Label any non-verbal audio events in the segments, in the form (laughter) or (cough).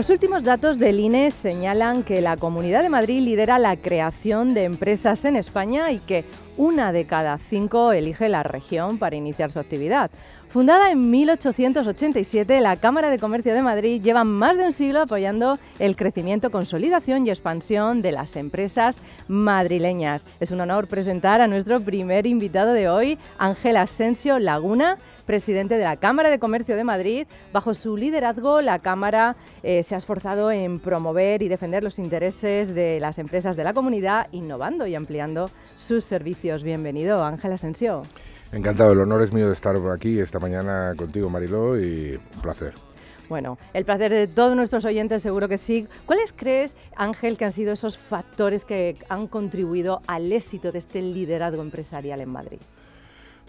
Los últimos datos del INE señalan que la Comunidad de Madrid lidera la creación de empresas en España y que una de cada cinco elige la región para iniciar su actividad. Fundada en 1887, la Cámara de Comercio de Madrid lleva más de un siglo apoyando el crecimiento, consolidación y expansión de las empresas madrileñas. Es un honor presentar a nuestro primer invitado de hoy, Ángel Asensio Laguna, presidente de la Cámara de Comercio de Madrid. Bajo su liderazgo, la Cámara eh, se ha esforzado en promover y defender los intereses de las empresas de la comunidad, innovando y ampliando sus servicios. Bienvenido, Ángel Asensio. Encantado, el honor es mío de estar aquí esta mañana contigo, Mariló, y un placer. Bueno, el placer de todos nuestros oyentes, seguro que sí. ¿Cuáles crees, Ángel, que han sido esos factores que han contribuido al éxito de este liderazgo empresarial en Madrid?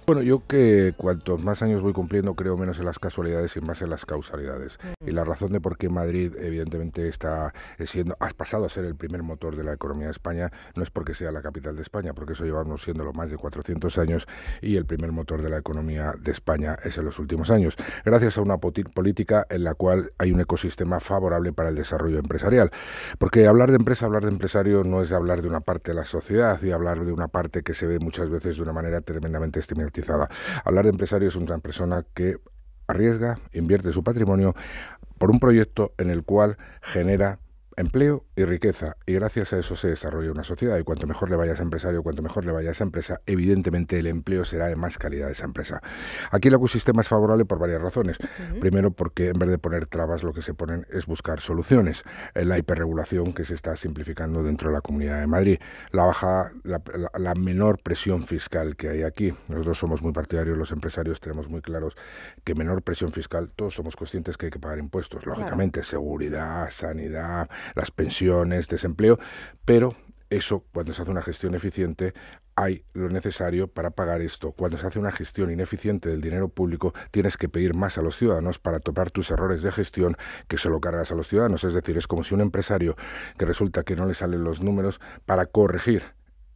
Bueno, yo que cuantos más años voy cumpliendo creo menos en las casualidades y más en las causalidades. Mm. Y la razón de por qué Madrid evidentemente está eh, siendo, has pasado a ser el primer motor de la economía de España no es porque sea la capital de España, porque eso llevamos siendo siéndolo más de 400 años y el primer motor de la economía de España es en los últimos años, gracias a una política en la cual hay un ecosistema favorable para el desarrollo empresarial. Porque hablar de empresa, hablar de empresario no es hablar de una parte de la sociedad y hablar de una parte que se ve muchas veces de una manera tremendamente estimulante Hablar de empresario es una persona que arriesga, invierte su patrimonio por un proyecto en el cual genera empleo y riqueza. Y gracias a eso se desarrolla una sociedad. Y cuanto mejor le vaya a ese empresario, cuanto mejor le vaya a esa empresa, evidentemente el empleo será de más calidad de esa empresa. Aquí el ecosistema es favorable por varias razones. Primero, porque en vez de poner trabas, lo que se ponen es buscar soluciones. Eh, la hiperregulación que se está simplificando dentro de la Comunidad de Madrid, la baja, la, menor presión fiscal que hay aquí. Nosotros somos muy partidarios, los empresarios tenemos muy claros que menor presión fiscal, todos somos conscientes que hay que pagar impuestos, lógicamente, seguridad, sanidad, las pensiones, desempleo, pero eso cuando se hace una gestión eficiente hay lo necesario para pagar esto. Cuando se hace una gestión ineficiente del dinero público, tienes que pedir más a los ciudadanos para topar tus errores de gestión que solo cargas a los ciudadanos. Es decir, es como si un empresario que resulta que no le salen los números para corregir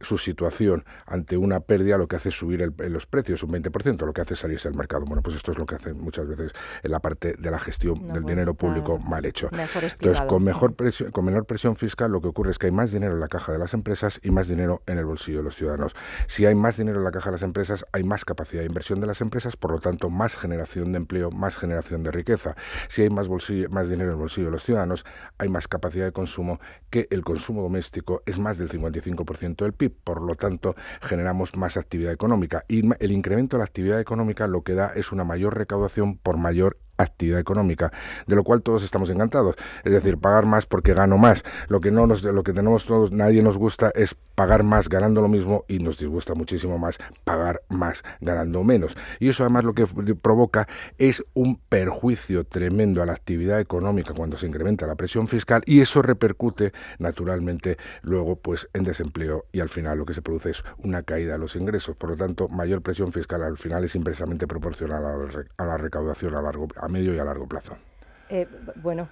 su situación ante una pérdida lo que hace subir los precios un 20%, lo que hace salirse del mercado. Bueno, pues esto es lo que hacen muchas veces en la parte de la gestión del dinero público mal hecho. Entonces, con, mejor con menor presión fiscal lo que ocurre es que hay más dinero en la caja de las empresas y más dinero en el bolsillo de los ciudadanos. Si hay más dinero en la caja de las empresas, hay más capacidad de inversión de las empresas, por lo tanto, más generación de empleo, más generación de riqueza. Si hay más, bolsillo, más dinero en el bolsillo de los ciudadanos, hay más capacidad de consumo, que el consumo doméstico es más del 55% del PIB por lo tanto generamos más actividad económica. Y el incremento de la actividad económica lo que da es una mayor recaudación por mayor actividad económica, de lo cual todos estamos encantados, es decir, pagar más porque gano más. Lo que no nos, lo que tenemos todos, nadie nos gusta es pagar más ganando lo mismo y nos disgusta muchísimo más pagar más ganando menos. Y eso además lo que provoca es un perjuicio tremendo a la actividad económica cuando se incrementa la presión fiscal y eso repercute naturalmente luego pues en desempleo y al final lo que se produce es una caída de los ingresos. Por lo tanto, mayor presión fiscal al final es inversamente proporcional a la, recaudación a largo plazo a medio y a largo plazo. Eh, bueno,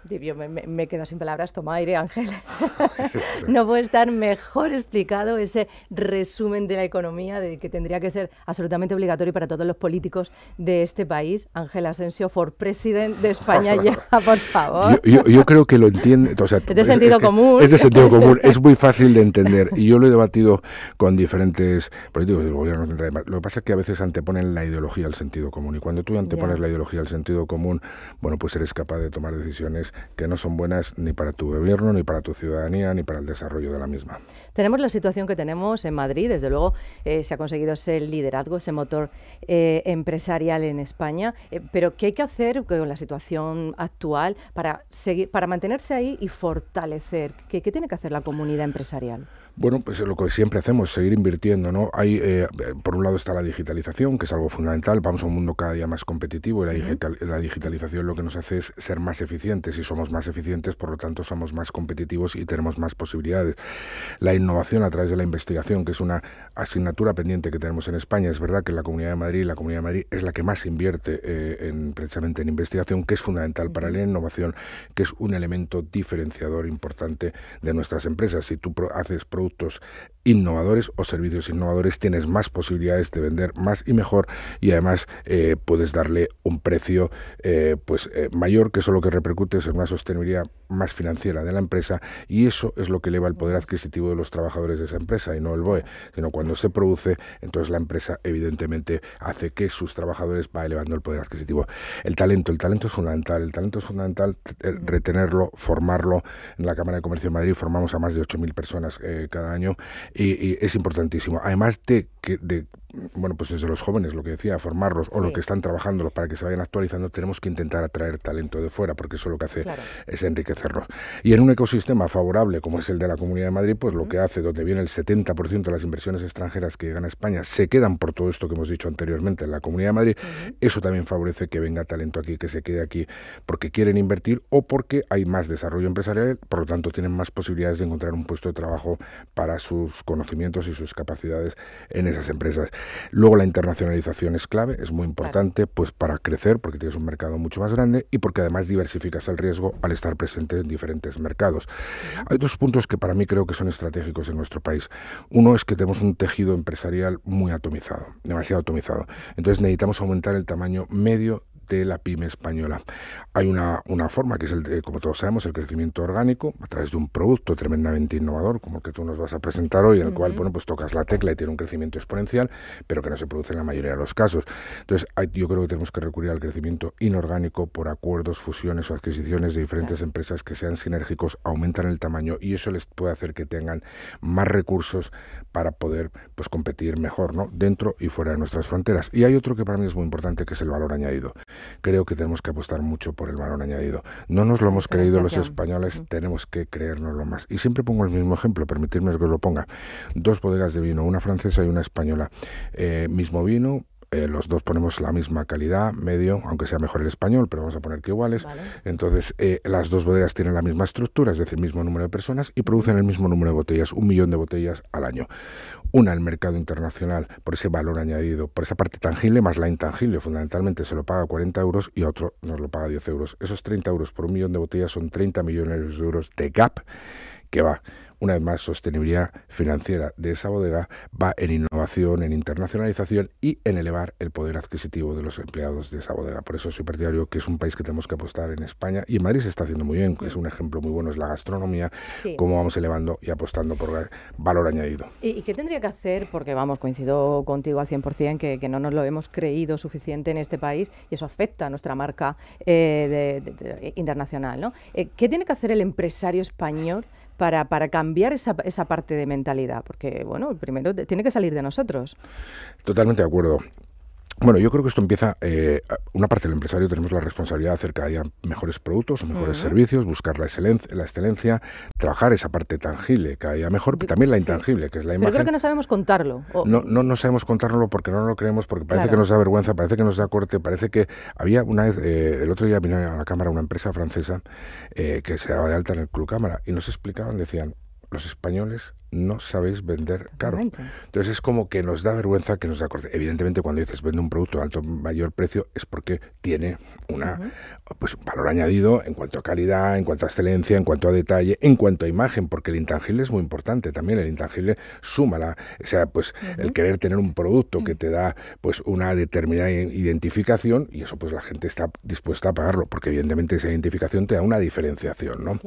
me, quedo sin palabras, toma aire Ángel. (laughs) (laughs) no puede estar mejor explicado ese resumen de la economía de que tendría que ser absolutamente obligatorio para todos los políticos de este país. Ángel Asensio, for president de España (laughs) ya, por favor. Yo, creo que lo entiende. es de sentido común. es de sentido común, es muy fácil de entender. Y yo lo he debatido con diferentes políticos del gobierno. Lo que pasa es que a veces anteponen la ideología al sentido común. Y cuando tú antepones la ideología al sentido común, bueno, pues eres capaz de de tomar decisiones que no son buenas ni para tu gobierno, ni para tu ciudadanía, ni para el desarrollo de la misma. Tenemos la situación que tenemos en Madrid, desde luego eh, se ha conseguido ese liderazgo, ese motor eh, empresarial en España, eh, pero ¿qué hay que hacer con la situación actual para, para mantenerse ahí y fortalecer? ¿Qué tiene que hacer la comunidad empresarial? Bueno, pues lo que siempre hacemos, es seguir invirtiendo, ¿no? Hay, eh, por un lado está la digitalización, que es algo fundamental, vamos a un mundo cada día más competitivo y la, digitalización lo que nos hace es ser más eficientes y somos más eficientes, por lo tanto somos más competitivos y tenemos más posibilidades. La innovación a través de la investigación, que es una asignatura pendiente que tenemos en España, es verdad que la Comunidad de Madrid, la Comunidad de Madrid es la que más invierte eh, precisamente en investigación, que es fundamental para la innovación, que es un elemento diferenciador importante de nuestras empresas. Si tú haces productos productos innovadores o servicios innovadores, tienes más posibilidades de vender más y mejor y además eh, puedes darle un precio eh, pues eh, mayor que solo que repercute en una sostenibilidad más financiera de la empresa y eso es lo que eleva el poder adquisitivo de los trabajadores de esa empresa y no el BOE, sino cuando se produce, entonces la empresa evidentemente hace que sus trabajadores va elevando el poder adquisitivo. El talento, el talento es fundamental, el talento es fundamental eh, retenerlo, formarlo. En la Cámara de Comercio de Madrid formamos a más de 8.000 personas eh, cada año y, es importantísimo. Además de que de bueno, pues desde los jóvenes, lo que decía, formarlos o los que están trabajándolos para que se vayan actualizando, tenemos que intentar atraer talento de fuera, porque eso lo que hace es enriquecernos. Y en un ecosistema favorable como es el de la Comunidad de Madrid, pues lo que hace, donde viene el 70% de las inversiones extranjeras que llegan a España, se quedan por todo esto que hemos dicho anteriormente en la Comunidad de Madrid, eso también favorece que venga talento aquí, que se quede aquí, porque quieren invertir o porque hay más desarrollo empresarial, por lo tanto tienen más posibilidades de encontrar un puesto de trabajo para sus conocimientos y sus capacidades en esas empresas. Luego la internacionalización es clave, es muy importante pues para crecer porque tienes un mercado mucho más grande y porque además diversificas el riesgo al estar presente en diferentes mercados. Hay dos puntos que para mí creo que son estratégicos en nuestro país. Uno es que tenemos un tejido empresarial muy atomizado, demasiado atomizado. Entonces necesitamos aumentar el tamaño medio de la pyme española. Hay una, forma que es, el, como todos sabemos, el crecimiento orgánico a través de un producto tremendamente innovador como el que tú nos vas a presentar hoy, en el cual bueno, pues tocas la tecla y tiene un crecimiento exponencial, pero que no se produce en la mayoría de los casos. Entonces, yo creo que tenemos que recurrir al crecimiento inorgánico por acuerdos, fusiones o adquisiciones de diferentes empresas que sean sinérgicos, aumentan el tamaño y eso les puede hacer que tengan más recursos para poder pues competir mejor, ¿no? Dentro y fuera de nuestras fronteras. Y hay otro que para mí es muy importante que es el valor añadido creo que tenemos que apostar mucho por el valor añadido. No nos lo hemos creído los españoles, tenemos que creérnoslo más. Y siempre pongo el mismo ejemplo, permitidme que os lo ponga. Dos bodegas de vino, una francesa y una española. Eh, mismo vino, eh, los dos ponemos la misma calidad, medio, aunque sea mejor el español, pero vamos a poner que iguales. Entonces, eh, las dos bodegas tienen la misma estructura, es decir, el mismo número de personas y producen el mismo número de botellas, un millón de botellas al año. Una al mercado internacional por ese valor añadido, por esa parte tangible más la intangible, fundamentalmente se lo paga 40 euros y otro nos lo paga 10 euros. Esos 30 euros por un millón de botellas son 30 millones de euros de gap que va una vez más, sostenibilidad financiera de esa bodega va en innovación, en internacionalización y en elevar el poder adquisitivo de los empleados de esa bodega. Por eso soy partidario que es un país que tenemos que apostar en España y en Madrid se está haciendo muy bien. Es un ejemplo muy bueno, es la gastronomía, cómo vamos elevando y apostando por valor añadido. ¿Y, qué tendría que hacer? Porque vamos, coincido contigo al 100% que, que no nos lo hemos creído suficiente en este país y eso afecta a nuestra marca eh, internacional. ¿no? Eh, ¿Qué tiene que hacer el empresario español? para, para cambiar esa, esa parte de mentalidad? Porque, bueno, primero tiene que salir de nosotros. Totalmente de acuerdo. Bueno, yo creo que esto empieza, eh, una parte del empresario tenemos la responsabilidad de hacer cada día mejores productos mejores servicios, buscar la excelencia, la excelencia, trabajar esa parte tangible cada día mejor, pero también la intangible, que es la imagen. Yo creo que no sabemos contarlo. No, no, no, sabemos contarlo porque no lo creemos, porque parece que nos da vergüenza, parece que nos da corte, parece que había una vez, eh, el otro día vino a la cámara una empresa francesa eh, que se daba de alta en el Club Cámara y nos explicaban, decían, los españoles no sabéis vender caro. Entonces es como que nos da vergüenza que nos da corte. Evidentemente cuando dices vende un producto a alto mayor precio es porque tiene una pues un valor añadido en cuanto a calidad, en cuanto a excelencia, en cuanto a detalle, en cuanto a imagen, porque el intangible es muy importante también, el intangible suma la, o sea, pues el querer tener un producto que mm. te da pues una determinada identificación y eso pues la gente está dispuesta a pagarlo, porque evidentemente esa identificación te da una diferenciación, ¿no?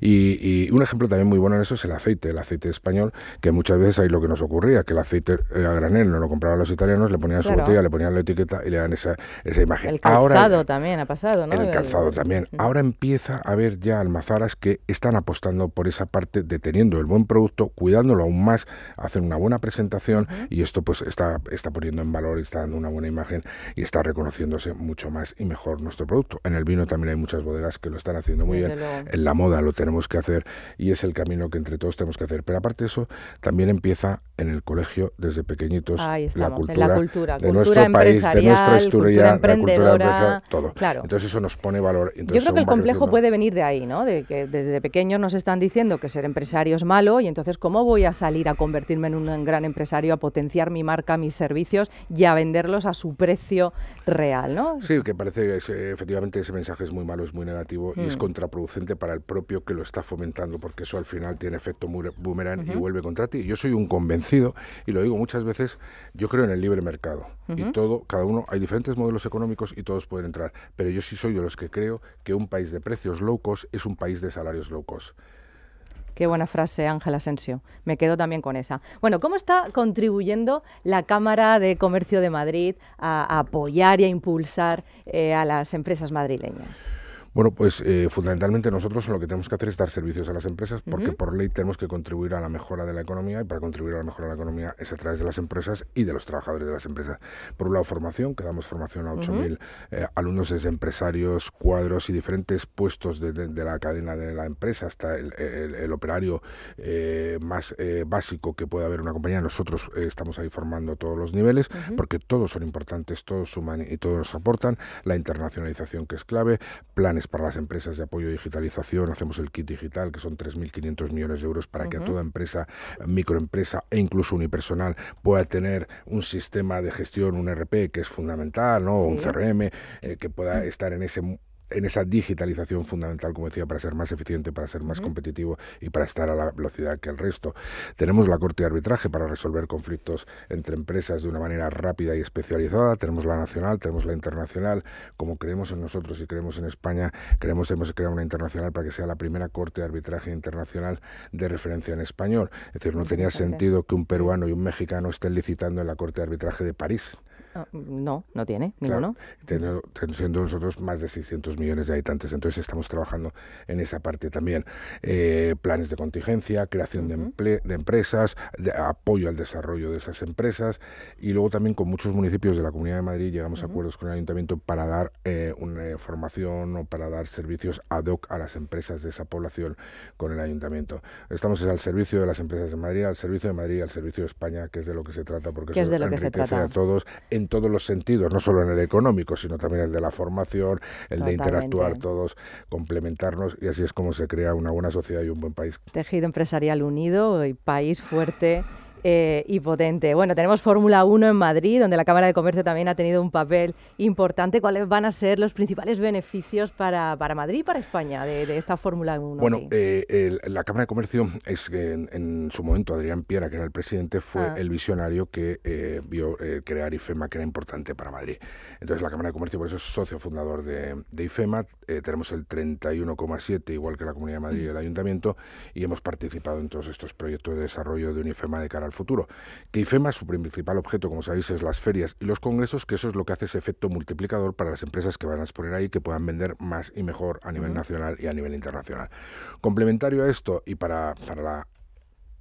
Y, y, un ejemplo también muy bueno en eso es el aceite, el aceite español, que muchas veces ahí lo que nos ocurría, que el aceite eh, a granel no lo compraban los italianos, le ponían su botella, le ponían la etiqueta y le dan esa, esa imagen. El calzado también ha pasado, ¿no? El calzado también. Mm. Ahora empieza a haber ya almazaras que están apostando por esa parte, deteniendo el buen producto, cuidándolo aún más, hacen una buena presentación y esto pues está, está poniendo en valor, está dando una buena imagen y está reconociéndose mucho más y mejor nuestro producto. En el vino también hay muchas bodegas que lo están haciendo muy bien. En la moda lo tenemos que hacer y es el camino que entre todos tenemos que hacer. Pero parte de eso, también empieza en el colegio desde pequeñitos la cultura, en la cultura, de nuestro país, de nuestra historia, cultura la cultura empresa, todo. Entonces eso nos pone valor. Yo creo que el complejo puede venir de ahí, ¿no? De que desde pequeños nos están diciendo que ser empresario es malo y entonces cómo voy a salir a convertirme en un gran empresario, a potenciar mi marca, mis servicios y a venderlos a su precio real, ¿no? Sí, que parece que efectivamente ese mensaje es muy malo, es muy negativo y es mm. contraproducente para el propio que lo está fomentando porque eso al final tiene efecto boomerang y vuelve contra ti. Yo soy un convencido, y lo digo muchas veces, yo creo en el libre mercado. Y todo, cada uno, hay diferentes modelos económicos y todos pueden entrar. Pero yo sí soy de los que creo que un país de precios locos es un país de salarios locos Qué buena frase, Ángel Asensio. Me quedo también con esa. Bueno, ¿cómo está contribuyendo la Cámara de Comercio de Madrid a, apoyar y a impulsar eh, a las empresas madrileñas? Bueno, pues eh, fundamentalmente nosotros lo que tenemos que hacer es dar servicios a las empresas porque por ley tenemos que contribuir a la mejora de la economía y para contribuir a la mejora de la economía es a través de las empresas y de los trabajadores de las empresas. Por un lado, formación, que damos formación a 8.000 eh, alumnos desde empresarios, cuadros y diferentes puestos de, la cadena de la empresa hasta el, operario eh, más básico que pueda haber en una compañía. Nosotros estamos ahí formando todos los niveles porque todos son importantes, todos suman y todos nos aportan. La internacionalización que es clave, planes para las empresas de apoyo a digitalización, hacemos el kit digital, que son 3.500 millones de euros, para que a toda empresa, microempresa e incluso unipersonal pueda tener un sistema de gestión, un RP, que es fundamental, ¿no? un CRM, eh, que pueda mm. estar en ese en esa digitalización fundamental, como decía, para ser más eficiente, para ser más competitivo y para estar a la velocidad que el resto. Tenemos la Corte de Arbitraje para resolver conflictos entre empresas de una manera rápida y especializada, tenemos la nacional, tenemos la internacional, como creemos en nosotros y creemos en España, creemos hemos creado una internacional para que sea la primera Corte de Arbitraje internacional de referencia en español. Es decir, no tenía sentido que un peruano y un mexicano estén licitando en la Corte de Arbitraje de París. Ah, no, no tiene, ninguno. siendo nosotros más de 600 millones de habitantes, entonces estamos trabajando en esa parte también. Eh, planes de contingencia, creación de, empresas, apoyo al desarrollo de esas empresas y luego también con muchos municipios de la Comunidad de Madrid llegamos a acuerdos con el ayuntamiento para dar eh, una formación o para dar servicios ad hoc a las empresas de esa población con el ayuntamiento. Estamos al servicio de las empresas de Madrid, al servicio de Madrid, al servicio de España, que es de lo que se trata porque eso es de lo que se trata. a todos todos los sentidos, no solo en el económico, sino también el de la formación, el de interactuar todos, complementarnos y así es como se crea una buena sociedad y un buen país. Tejido empresarial unido y país fuerte eh, y potente. Bueno, tenemos Fórmula 1 en Madrid, donde la Cámara de Comercio también ha tenido un papel importante. ¿Cuáles van a ser los principales beneficios para, para Madrid y para España de, esta Fórmula 1? Bueno, eh, la Cámara de Comercio es en, en, su momento Adrián Piera, que era el presidente, fue ah. el visionario que eh, vio crear IFEMA, que era importante para Madrid. Entonces la Cámara de Comercio por eso es socio fundador de, de IFEMA. tenemos el 31,7, igual que la Comunidad de Madrid y el mm. Ayuntamiento, y hemos participado en todos estos proyectos de desarrollo de un IFEMA de cara al futuro. Que IFEMA, su principal objeto, como sabéis, es las ferias y los congresos, que eso es lo que hace ese efecto multiplicador para las empresas que van a exponer ahí, que puedan vender más y mejor a nivel nacional y a nivel internacional. Complementario a esto y para la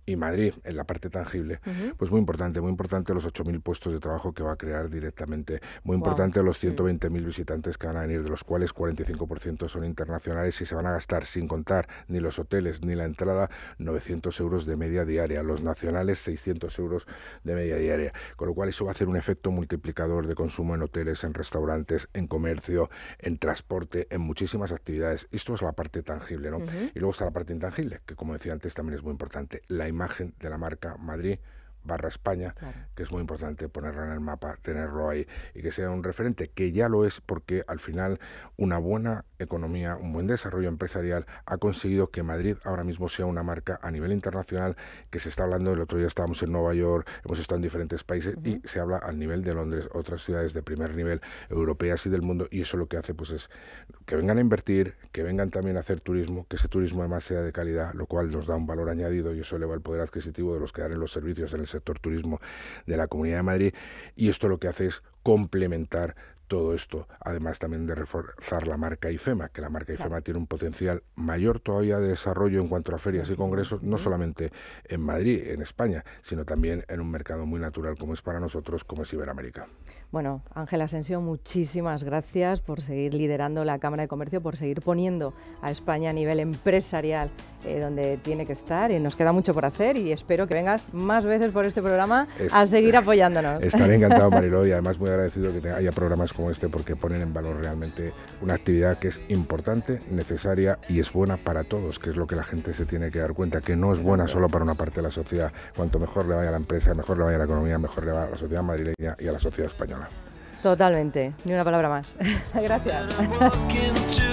y Madrid en la parte tangible, pues muy importante, muy importante los 8.000 puestos de trabajo que va a crear directamente, muy importante los 120.000 visitantes que van a venir, de los cuales 45% son internacionales y se van a gastar, sin contar ni los hoteles ni la entrada, 900 euros de media diaria, los nacionales 600 euros de media diaria, con lo cual eso va a hacer un efecto multiplicador de consumo en hoteles, en restaurantes, en comercio, en transporte, en muchísimas actividades. Esto es la parte tangible, ¿no? Y luego está la parte intangible, que como decía antes también es muy importante, la imagen de la marca Madrid barra España, que es muy importante ponerlo en el mapa, tenerlo ahí y que sea un referente, que ya lo es porque al final una buena economía, un buen desarrollo empresarial ha conseguido que Madrid ahora mismo sea una marca a nivel internacional que se está hablando, el otro día estábamos en Nueva York, hemos estado en diferentes países y se habla al nivel de Londres, otras ciudades de primer nivel europeas y del mundo y eso lo que hace pues es que vengan a invertir, que vengan también a hacer turismo, que ese turismo además sea de calidad, lo cual nos da un valor añadido y eso eleva el poder adquisitivo de los que dan en los servicios en el sector turismo de la Comunidad de Madrid y esto lo que hace es complementar todo esto, además también de reforzar la marca IFEMA, que la marca IFEMA tiene un potencial mayor todavía de desarrollo en cuanto a ferias y congresos, no solamente en Madrid, en España, sino también en un mercado muy natural como es para nosotros, como es Iberoamérica. Bueno, Ángela Asensio, muchísimas gracias por seguir liderando la Cámara de Comercio, por seguir poniendo a España a nivel empresarial eh, donde tiene que estar. Y nos queda mucho por hacer y espero que vengas más veces por este programa a seguir apoyándonos. Estaré encantado, (laughs) Mariló, y además muy agradecido que haya programas como este porque ponen en valor realmente una actividad que es importante, necesaria y es buena para todos, que es lo que la gente se tiene que dar cuenta, que no es buena solo para una parte de la sociedad. Cuanto mejor le vaya a la empresa, mejor le vaya a la economía, mejor le va a la sociedad madrileña y a la sociedad española. Totalmente, ni una palabra más. (laughs) Gracias.